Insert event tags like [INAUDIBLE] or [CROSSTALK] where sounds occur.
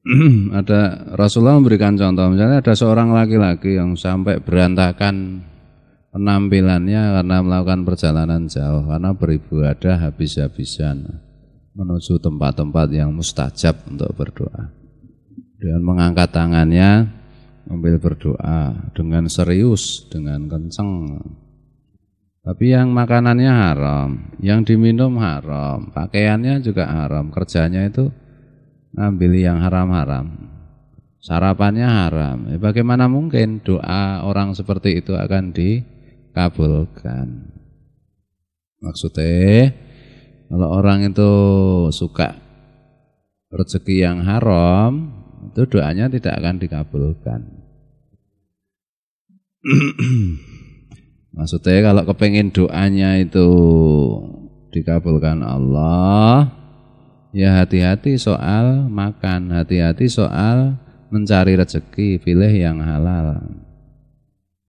[CLEARS THROAT] ada Rasulullah memberikan contoh misalnya ada seorang laki-laki yang sampai berantakan penampilannya karena melakukan perjalanan jauh karena beribadah habis-habisan menuju tempat-tempat yang mustajab untuk berdoa dengan mengangkat tangannya ambil berdoa dengan serius dengan kenceng tapi yang makanannya haram yang diminum haram pakaiannya juga haram kerjanya itu ngambil ah, yang haram-haram sarapannya haram ya, bagaimana mungkin doa orang seperti itu akan dikabulkan maksudnya kalau orang itu suka rezeki yang haram itu doanya tidak akan dikabulkan [CLEARS THROAT] maksudnya kalau kepengen doanya itu dikabulkan Allah Ya hati-hati soal makan, hati-hati soal mencari rezeki, pilih yang halal.